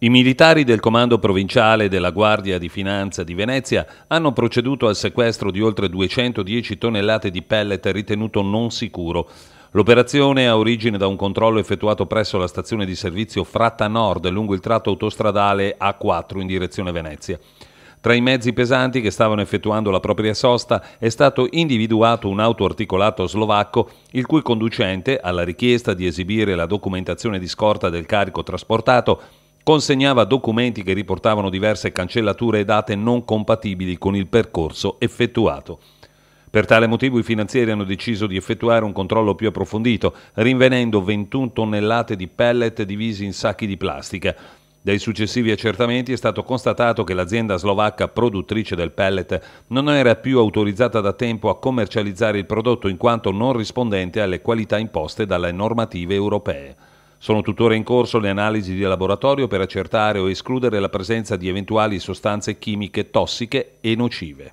I militari del Comando Provinciale della Guardia di Finanza di Venezia hanno proceduto al sequestro di oltre 210 tonnellate di pellet ritenuto non sicuro. L'operazione ha origine da un controllo effettuato presso la stazione di servizio Fratta Nord lungo il tratto autostradale A4 in direzione Venezia. Tra i mezzi pesanti che stavano effettuando la propria sosta è stato individuato un auto articolato slovacco, il cui conducente, alla richiesta di esibire la documentazione di scorta del carico trasportato, consegnava documenti che riportavano diverse cancellature e date non compatibili con il percorso effettuato. Per tale motivo i finanzieri hanno deciso di effettuare un controllo più approfondito, rinvenendo 21 tonnellate di pellet divisi in sacchi di plastica. Dai successivi accertamenti è stato constatato che l'azienda slovacca produttrice del pellet non era più autorizzata da tempo a commercializzare il prodotto in quanto non rispondente alle qualità imposte dalle normative europee. Sono tuttora in corso le analisi di laboratorio per accertare o escludere la presenza di eventuali sostanze chimiche tossiche e nocive.